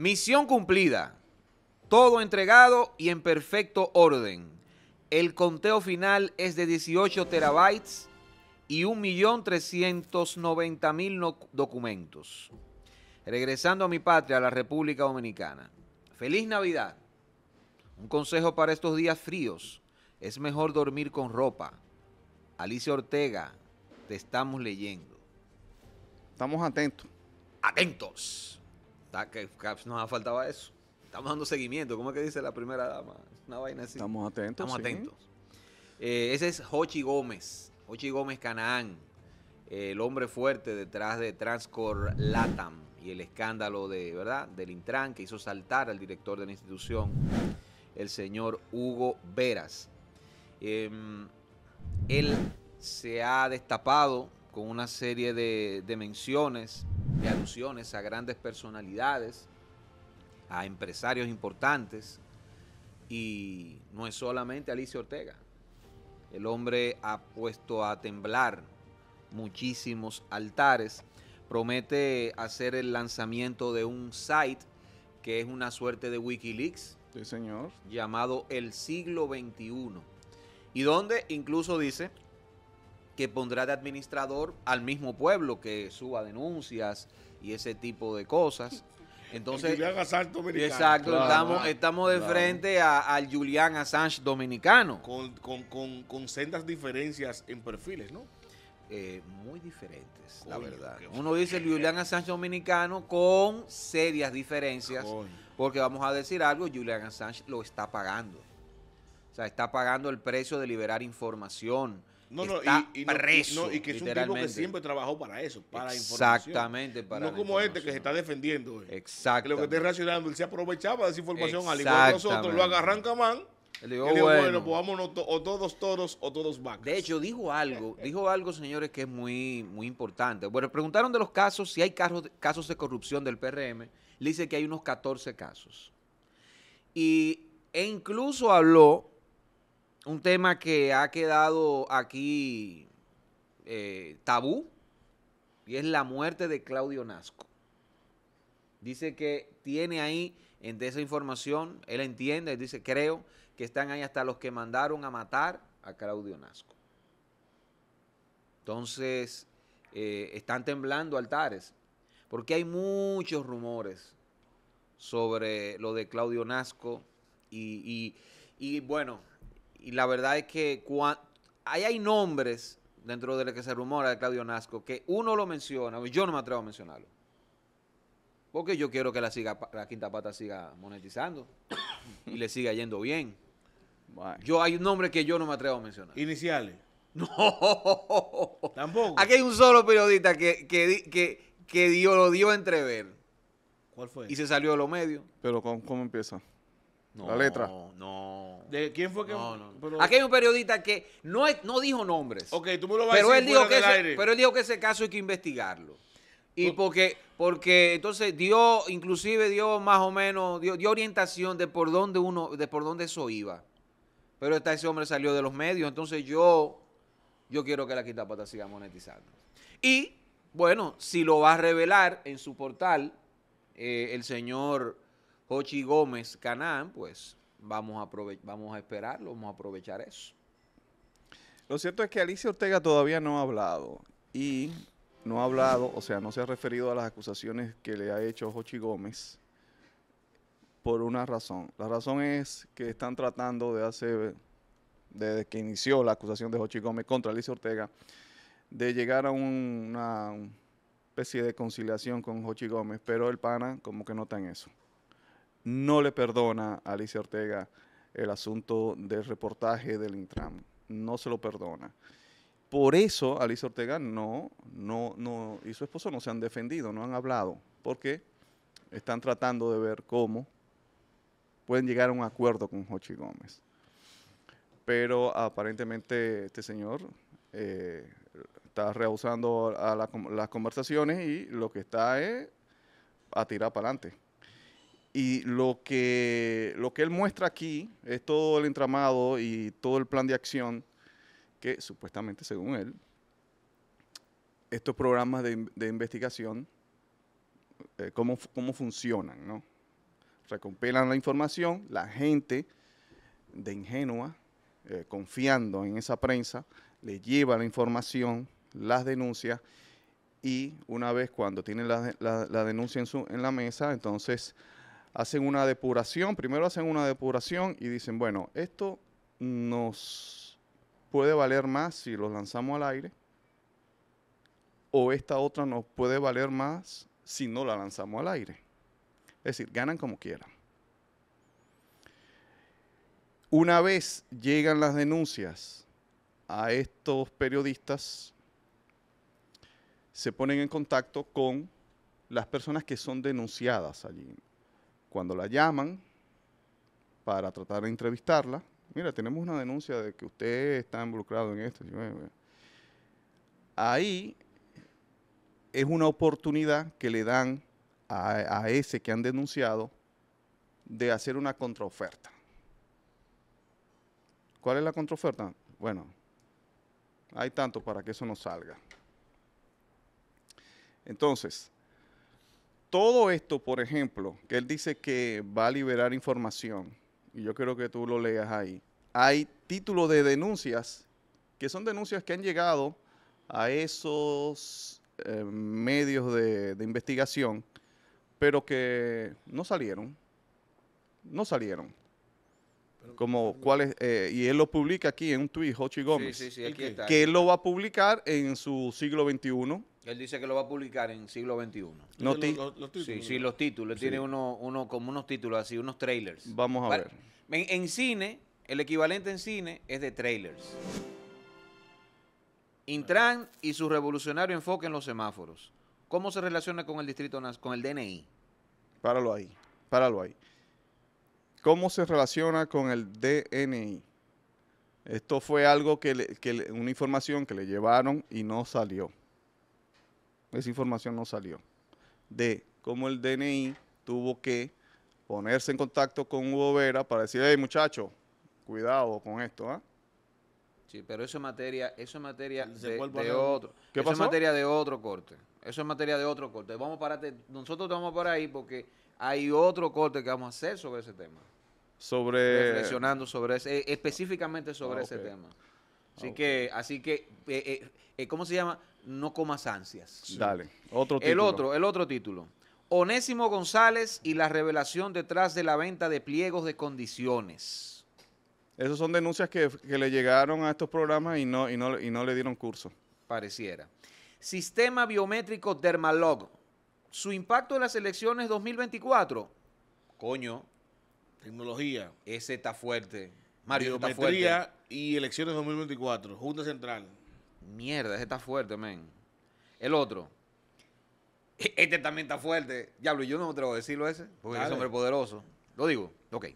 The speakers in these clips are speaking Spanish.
Misión cumplida. Todo entregado y en perfecto orden. El conteo final es de 18 terabytes y 1.390.000 documentos. Regresando a mi patria, a la República Dominicana. Feliz Navidad. Un consejo para estos días fríos. Es mejor dormir con ropa. Alicia Ortega, te estamos leyendo. Estamos atentos. Atentos. Que, nos ha faltado eso. Estamos dando seguimiento. ¿Cómo es que dice la primera dama? Una vaina así. Estamos atentos. Estamos atentos. Eh, ese es Hochi Gómez. Hochi Gómez Canaán. el hombre fuerte detrás de Transcor Latam y el escándalo de, ¿verdad? del Intran que hizo saltar al director de la institución, el señor Hugo Veras. Em, él se ha destapado con una serie de menciones de alusiones a grandes personalidades, a empresarios importantes, y no es solamente Alicia Ortega. El hombre ha puesto a temblar muchísimos altares, promete hacer el lanzamiento de un site que es una suerte de Wikileaks. Sí, señor. Llamado El Siglo XXI. Y donde incluso dice que pondrá de administrador al mismo pueblo que suba denuncias y ese tipo de cosas. Entonces, Exacto, estamos, de frente a, al Julián Assange dominicano. Con, con, sendas diferencias en perfiles, ¿no? Eh, muy diferentes, la verdad. Uno dice el Julián Assange dominicano con serias diferencias, porque vamos a decir algo, Julian Assange lo está pagando. O sea, está pagando el precio de liberar información no, no, y, preso, y, que es un tipo que siempre trabajó para eso, para Exactamente, información. para No como este que se está defendiendo. Exacto. Eh. Lo que está reaccionando, él se aprovechaba de esa información al igual que nosotros, lo agarran camán. Él dijo, bueno, bueno, pues vámonos o todos toros o todos vacas. De hecho, dijo algo, dijo algo, señores, que es muy, muy importante. Bueno, preguntaron de los casos, si hay casos, de corrupción del PRM. Le dice que hay unos 14 casos. Y, e incluso habló un tema que ha quedado aquí eh, tabú y es la muerte de Claudio Nasco. Dice que tiene ahí, en esa información, él entiende, dice, creo que están ahí hasta los que mandaron a matar a Claudio Nasco. Entonces, eh, están temblando altares, porque hay muchos rumores sobre lo de Claudio Nasco y bueno, y la verdad es que hay nombres dentro de lo que se rumora de Claudio Nasco que uno lo menciona, yo no me atrevo a mencionarlo. Porque yo quiero que la, quinta pata siga monetizando y le siga yendo bien. Yo hay un nombre que yo no me atrevo a mencionar. Iniciales. No. Tampoco. Aquí hay un solo periodista que, que, dio, lo dio a entrever. ¿Cuál fue? Y se salió de los medios. Pero ¿cómo, cómo empieza? la letra. No. ¿De quién fue que.? No, Aquí hay un periodista que no, no dijo nombres. Ok, tú me lo vas pero a decir. Él dijo Pero él dijo que ese caso hay que investigarlo. Y porque, porque entonces dio, inclusive dio más o menos, dio, orientación de por dónde uno, de por dónde eso iba. Pero está ese hombre salió de los medios. Entonces yo, yo quiero que la pata siga monetizando. Y, bueno, si lo va a revelar en su portal, eh, el señor Hochi Gómez Canán, pues vamos a, vamos a esperarlo, vamos a aprovechar eso. Lo cierto es que Alicia Ortega todavía no ha hablado y no ha hablado, o sea, no se ha referido a las acusaciones que le ha hecho Jochi Gómez por una razón. La razón es que están tratando de hacer, desde que inició la acusación de Jochi Gómez contra Alicia Ortega, de llegar a una especie de conciliación con Jochi Gómez, pero el pana como que no está en eso no le perdona a Alicia Ortega el asunto del reportaje del Intram. No se lo perdona. Por eso Alicia Ortega no, no, no, y su esposo no se han defendido, no han hablado, porque están tratando de ver cómo pueden llegar a un acuerdo con Jochi Gómez. Pero aparentemente este señor eh, está rehusando las conversaciones y lo que está es a tirar para adelante. Y lo que, lo que él muestra aquí es todo el entramado y todo el plan de acción que supuestamente, según él, estos programas de, investigación, eh, cómo, funcionan, ¿no? Recompilan la información, la gente de ingenua, eh, confiando en esa prensa, le lleva la información, las denuncias, y una vez cuando tienen la, denuncia en, su, en la mesa, entonces hacen una depuración, primero hacen una depuración y dicen, bueno, esto nos puede valer más si los lanzamos al aire o esta otra nos puede valer más si no la lanzamos al aire. Es decir, ganan como quieran. Una vez llegan las denuncias a estos periodistas, se ponen en contacto con las personas que son denunciadas allí cuando la llaman para tratar de entrevistarla, mira, tenemos una denuncia de que usted está involucrado en esto. Ahí es una oportunidad que le dan a, ese que han denunciado de hacer una contraoferta. ¿Cuál es la contraoferta? Bueno, hay tanto para que eso no salga. Entonces, todo esto, por ejemplo, que él dice que va a liberar información, y yo creo que tú lo leas ahí, hay títulos de denuncias, que son denuncias que han llegado a esos eh, medios de investigación, pero que no salieron, no salieron como eh, y él lo publica aquí en un tweet, Hochi Gómez, que él lo va a publicar en su siglo XXI. Él dice que lo va a publicar en siglo XXI. No los, los, títulos. Sí, sí, los títulos. Tiene uno, como unos títulos así, unos trailers. Vamos a ver. En, cine, el equivalente en cine es de trailers. Intran y su revolucionario enfoque en los semáforos. ¿Cómo se relaciona con el distrito con el DNI? Páralo ahí, páralo ahí. ¿Cómo se relaciona con el DNI? Esto fue algo que, una información que le llevaron y no salió. Esa información no salió. De cómo el DNI tuvo que ponerse en contacto con Hugo Vera para decir, hey muchacho, cuidado con esto, ¿ah? Sí, pero eso es materia, eso materia de, otro. es materia de otro corte. Eso es materia de otro corte. Vamos nosotros te vamos por ahí porque hay otro corte que vamos a hacer sobre ese tema. Sobre... Reflexionando sobre ese, eh, específicamente sobre ah, ese tema. Así ah, que, así que, eh, eh, ¿cómo se llama? No comas ansias. Dale, otro título. El otro, el otro título. Onésimo González y la revelación detrás de la venta de pliegos de condiciones. Esas son denuncias que, le llegaron a estos programas y no, y, no, y no le dieron curso. Pareciera. Sistema biométrico Dermalog su impacto en las elecciones 2024. Coño. Tecnología. Ese está fuerte. Mario está fuerte. y elecciones 2024. Junta Central. Mierda, ese está fuerte, men. El otro. E-, este también está fuerte. Diablo, yo no me atrevo a decirlo ese, porque es es hombre poderoso. Lo digo, ok.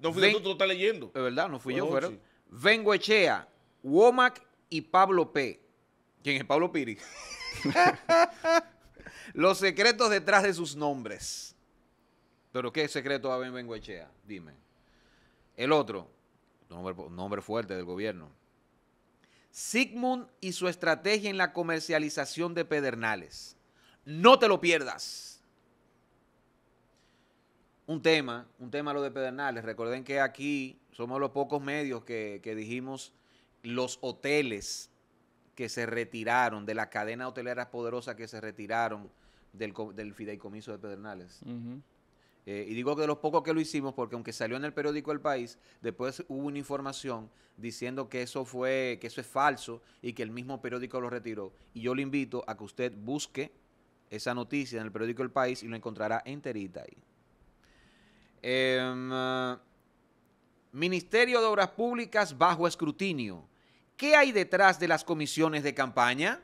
No fui yo, tú lo estás leyendo. Es verdad, no fui yo, pero... Vengo Echea, Womack y Pablo P. ¿Quién es Pablo Piri? Los secretos detrás de sus nombres. Pero ¿qué secreto va a Bengoechea? Dime. El otro, nombre, nombre fuerte del gobierno. Sigmund y su estrategia en la comercialización de Pedernales. No te lo pierdas. Un tema, un tema lo de Pedernales. Recuerden que aquí somos los pocos medios que dijimos los hoteles que se retiraron, de la cadena hotelera poderosa que se retiraron del, fideicomiso de Pedernales. Eh, y digo que de los pocos que lo hicimos, porque aunque salió en el periódico El País, después hubo una información diciendo que eso fue, que eso es falso y que el mismo periódico lo retiró. Y yo le invito a que usted busque esa noticia en el periódico El País y lo encontrará enterita ahí. Em, ah, Ministerio de Obras Públicas bajo escrutinio ¿Qué hay detrás de las comisiones de campaña?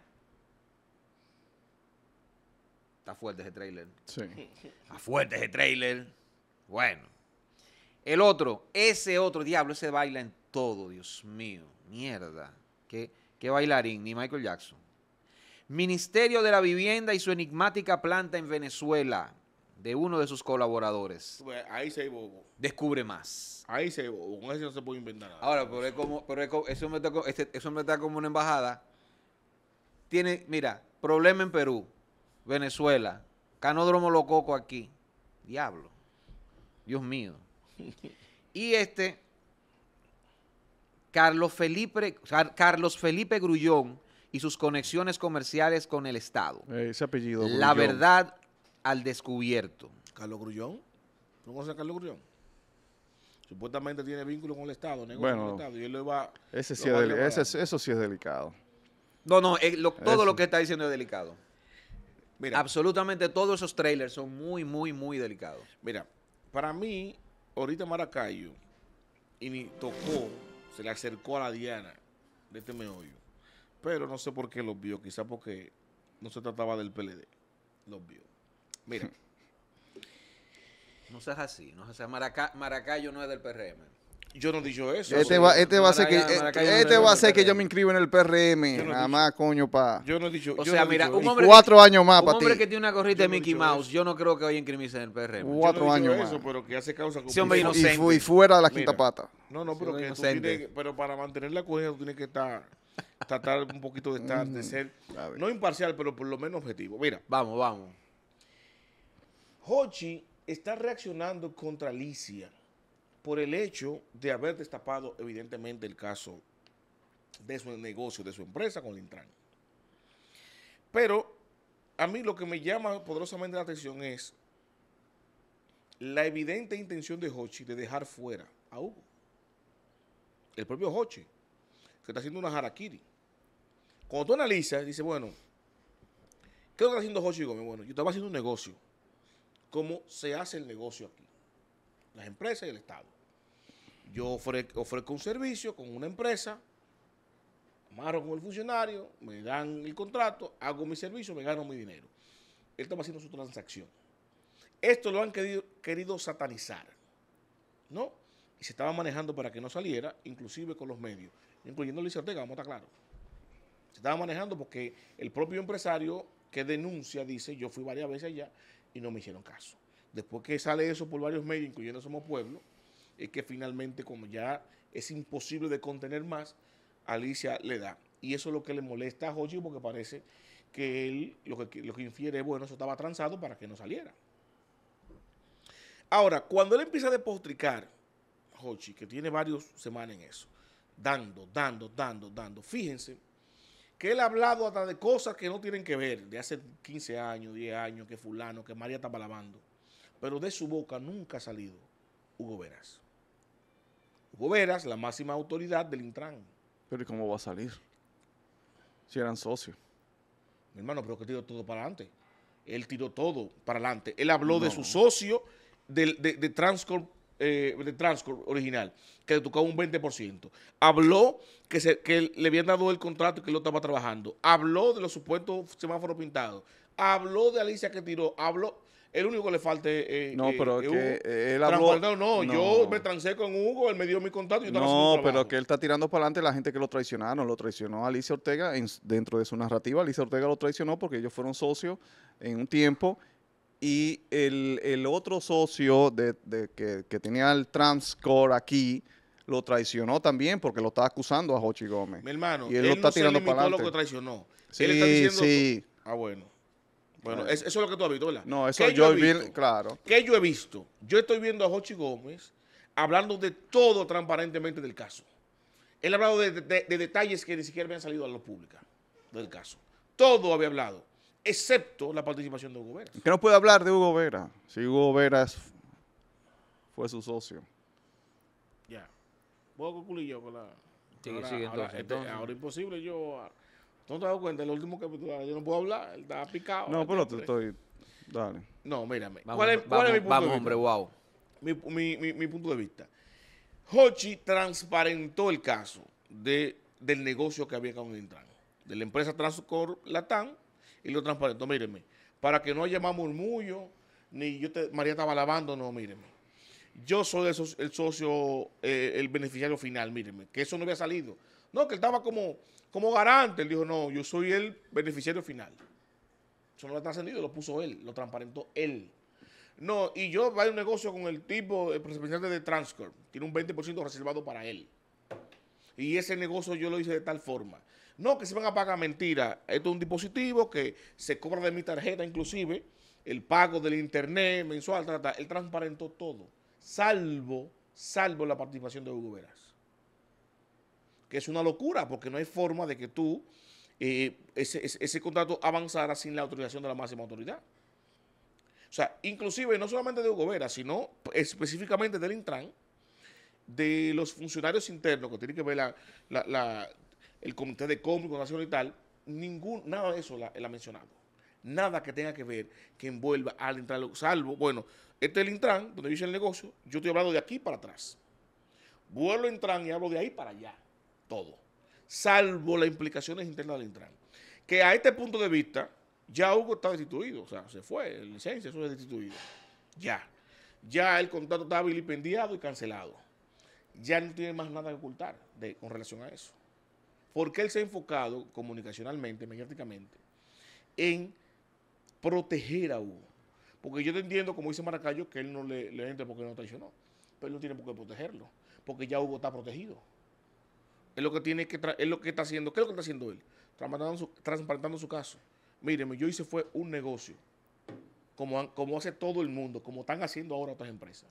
Está fuerte ese trailer. Sí. Está fuerte ese trailer. Bueno. El otro, ese otro, diablo, ese baila en todo, Dios mío. Mierda. Qué, bailarín, ni Michael Jackson. Ministerio de la Vivienda y su enigmática planta en Venezuela de uno de sus colaboradores. Pues, ahí se Descubre más. Ahí se Con eso no se puede inventar nada. Ahora, pero es como, pero es este, está, como una embajada. Tiene, mira, problema en Perú, Venezuela, Canódromo Lococo aquí. Diablo. Dios mío. y este, Carlos Felipe, Carlos Felipe Grullón y sus conexiones comerciales con el Estado. Eh, ese apellido. La verdad al descubierto. Carlos Grullón. ¿No conoces a Carlos Grullón? Supuestamente tiene vínculo con el Estado, bueno, con el Estado. Y él va, ese sí eso sí es delicado. No, no, eh, todo lo que está diciendo es delicado. Mira, Absolutamente todos esos trailers son muy, muy, muy delicados. Mira, para mí, ahorita Maracayo y ni tocó, se le acercó a la Diana de este meollo. Pero no sé por qué los vio, quizás porque no se trataba del PLD. Los vio. Mira. no seas así, no seas Maraca, Maracayo no es del PRM. Yo no he dicho eso. Este va, este va a ser que, este, este va a ser que yo me inscribo en el PRM. nada más, coño, pa. Yo no he dicho. O sea, mira, un hombre. Cuatro años más, que tiene una corrita de Mickey Mouse, yo no creo que a inscribirse en el PRM. Cuatro años más. pero que hace causa hombre inocente. Y, fuera de la quinta pata. No, no, pero que tú pero para mantener la corrida tú tienes que estar tratar un poquito de estar de mm, ser no imparcial, pero por lo menos objetivo. Mira, vamos, vamos. Hochi está reaccionando contra Alicia por el hecho de haber destapado evidentemente el caso de su negocio, de su empresa con Intran. Pero a mí lo que me llama poderosamente la atención es la evidente intención de Hochi de dejar fuera a Hugo. El propio Hochi, que está haciendo una harakiri. Cuando tú analizas, dices, bueno, ¿qué está haciendo Hochi Gómez? Bueno, yo estaba haciendo un negocio cómo se hace el negocio aquí, las empresas y el Estado. Yo ofrezco, un servicio con una empresa, amarro con el funcionario, me dan el contrato, hago mi servicio, me gano mi dinero. Él está haciendo su transacción. Esto lo han querido, satanizar, ¿no? Y se estaba manejando para que no saliera, inclusive con los medios, incluyendo Luis Ortega, vamos a estar claros. Se estaba manejando porque el propio empresario que denuncia dice, yo fui varias veces allá, y no me hicieron caso. Después que sale eso por varios medios, incluyendo Somos Pueblo, es que finalmente, como ya es imposible de contener más, Alicia le da. Y eso es lo que le molesta a Hochi porque parece que él lo que, lo infiere es, bueno, eso estaba tranzado para que no saliera. Ahora, cuando él empieza a depostricar, Hochi, que tiene varios semanas en eso, dando, dando, dando, dando, fíjense, que él ha hablado hasta de cosas que no tienen que ver, de hace 15 años, 10 años, que fulano, que María está lavando. Pero de su boca nunca ha salido Hugo Veras. Hugo Veras, la máxima autoridad del Intran. Pero ¿y cómo va a salir? Si eran socios. Mi hermano, pero que tiró todo para adelante. Él tiró todo para adelante. Él habló de su socio, de, de, de Transcorp eh, de Transcorp original, que le tocaba un 20%. Habló que, se, le habían dado el contrato y que lo estaba trabajando. Habló de los supuestos semáforos pintados. Habló de Alicia que tiró. Habló. El único que le falte eh, No, eh, pero es que él habló... No, yo me trancé con Hugo, él me dio mi contrato y yo estaba No, pero que él está tirando para adelante la gente que lo traicionaron. Lo traicionó Alicia Ortega dentro de su narrativa. Alicia Ortega lo traicionó porque ellos fueron socios en un tiempo y el, el otro socio de, que, que, tenía el Transcore aquí lo traicionó también porque lo estaba acusando a Jochi Gómez. Mi hermano, y él, lo está tirando para adelante. lo que traicionó. Sí, él está diciendo sí. Ah, bueno. Bueno, ah. eso es lo que tú has visto, ¿verdad? No, eso yo, he visto? claro. ¿Qué yo he visto? Yo estoy viendo a Jochi Gómez hablando de todo transparentemente del caso. Él ha hablado de, de, de, detalles que ni siquiera habían salido a la pública del caso. Todo había hablado excepto la participación de Hugo Vera. ¿Qué no puede hablar de Hugo Vera? Si Hugo Vera fue su socio. Ya. Voy a concluir yo con la... Sí, ahora, sigue, este, entonces, ahora, imposible yo... Ah, no te has dado cuenta, el último capítulo ah, yo no puedo hablar, él estaba picado. No, ah, pero te pues. estoy... Dale. No, mírame. Vamos, ¿Cuál, es, mi punto de vista? Vamos hombre, wow. Mi, mi, mi, punto de vista. Hochi transparentó el caso de, del negocio que había con Intran, de la empresa Transcor Latam, y lo transparento. Mírenme, para que no haya más murmullo, ni yo te, María estaba lavando, no, mírenme. Yo soy el, socio, el, eh, beneficiario final, mírenme, que eso no había salido. No, que él estaba como, como garante. Él dijo, no, yo soy el beneficiario final. Eso no lo ha trascendido, lo puso él, lo transparentó él. No, y yo voy a un negocio con el tipo, el presidente de Transcorp, tiene un 20% reservado para él. Y ese negocio yo lo hice de tal forma. No, que se van a pagar mentira. Esto es un dispositivo que se cobra de mi tarjeta inclusive, el pago del internet mensual, trata, él transparentó todo, salvo, salvo la participación de Hugo Veras. Que es una locura porque no hay forma de que tú eh, ese, contrato avanzara sin la autorización de la máxima autoridad. O sea, inclusive no solamente de Hugo Veras, sino específicamente del Intran, de los funcionarios internos que tiene que ver la el comité de comunicación y tal, ningún, nada de eso la, ha mencionado Nada que tenga que ver que envuelva al Intran, salvo, bueno, este es el Intran, donde dice el negocio, yo estoy hablando de aquí para atrás. Vuelvo Vuelo Intran y hablo de ahí para allá, todo, salvo las implicaciones internas del Intran. Que a este punto de vista, ya Hugo está destituido, o sea, se fue, licencia, eso es destituido, ya. Ya el contrato está vilipendiado y cancelado. Ya no tiene más nada que ocultar con relación a eso porque él se ha enfocado comunicacionalmente, mediáticamente, en proteger a Hugo. Porque yo te entiendo, como dice Maracayo, que él no le, entre entra porque no traicionó. Pero él no tiene por qué protegerlo, porque ya Hugo está protegido. Es lo que tiene que es lo que está haciendo. ¿Qué es lo que está haciendo él? Transparentando su, caso. Míreme, yo hice fue un negocio, como, como hace todo el mundo, como están haciendo ahora otras empresas.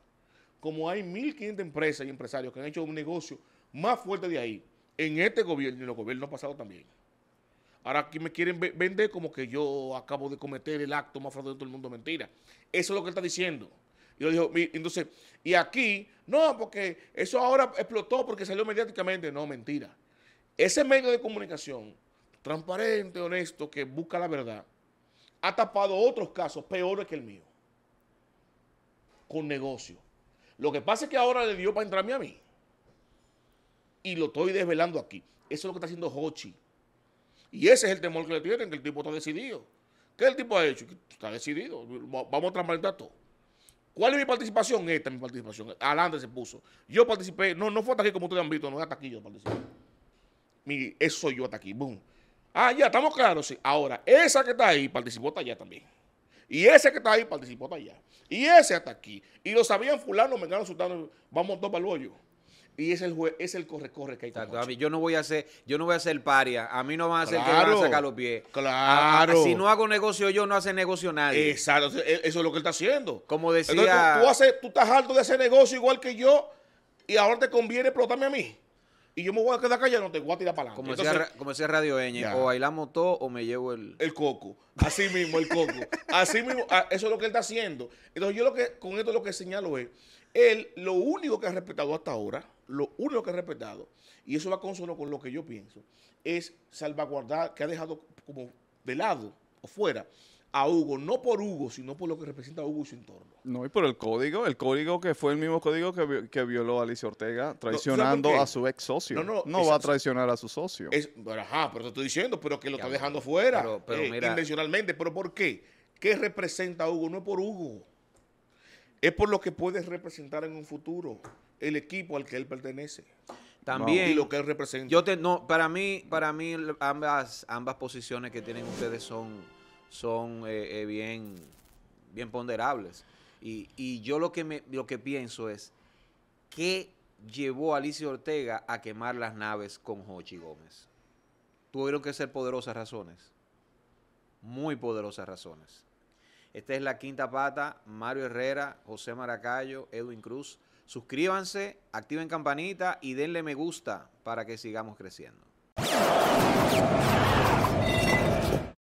Como hay 1.500 empresas y empresarios que han hecho un negocio más fuerte de ahí, en este gobierno y en los gobiernos pasados también. Ahora aquí me quieren vender como que yo acabo de cometer el acto más fraudulento del mundo, mentira. Eso es lo que él está diciendo. Y yo digo, entonces, y aquí, no, porque eso ahora explotó porque salió mediáticamente. No, mentira. Ese medio de comunicación, transparente, honesto, que busca la verdad, ha tapado otros casos peores que el mío. Con negocio. Lo que pasa es que ahora le dio para entrarme a mí y lo estoy desvelando aquí. Eso es lo que está haciendo Hochi. Y ese es el temor que le tienen, que el tipo está decidido. ¿Qué el tipo ha hecho? Está decidido. Vamos a el todo. ¿Cuál es mi participación? Esta es mi participación. Adelante se puso. Yo participé. No, no fue hasta aquí como ustedes han visto. No, es hasta aquí yo participé. Mi, eso soy yo hasta aquí. Boom. Ah, ya, estamos claros. Ahora, esa que está ahí participó hasta allá también. Y ese que está ahí participó hasta allá. Y ese hasta aquí. Y lo sabían fulano, me mengano, sultano. Vamos todos para el hoyo. Y es el es el corre-corre que hay Exacto, yo no voy a hacer, yo no voy a hacer paria. A mí no van a hacer que que van a sacar los pies. Claro. si no hago negocio yo, no hace negocio nadie. Exacto. E, eso es lo que él está haciendo. Como decía. Entonces, tú, estás alto de hacer negocio igual que yo y ahora te conviene explotarme a mí. Y yo me voy a quedar callado, no te voy a tirar para adelante. Como, decía Radio Ñ, o bailamos todo o me llevo el... El coco. Así mismo, el coco. Así mismo, ah, eso es lo que él está haciendo. Entonces yo lo que, con esto lo que señalo es, él lo único que ha respetado hasta ahora lo único que ha respetado, y eso va consono con lo que yo pienso, es salvaguardar que ha dejado como de lado o fuera a Hugo, no por Hugo, sino por lo que representa Hugo y su entorno. No, y por el código, el código que fue el mismo código que, violó Alicia Ortega, traicionando a su ex socio. No, no, no va a traicionar a su socio. ajá, pero te estoy diciendo, pero que lo está dejando fuera, eh, intencionalmente. ¿Pero por qué? ¿Qué representa a Hugo? No es por Hugo. Es por lo que puedes representar en un futuro el equipo al que él pertenece. También. Y lo que él representa. Yo para mí, para mí ambas, ambas posiciones que tienen ustedes son, son eh, eh, bien, bien ponderables. Y, yo lo que, me, lo que pienso es, ¿qué llevó a Alicia Ortega a quemar las naves con Hochi Gómez? Tuvieron que ser poderosas razones. Muy poderosas razones. Esta es la quinta pata, Mario Herrera, José Maracayo, Edwin Cruz, Suscríbanse, activen campanita y denle me gusta para que sigamos creciendo.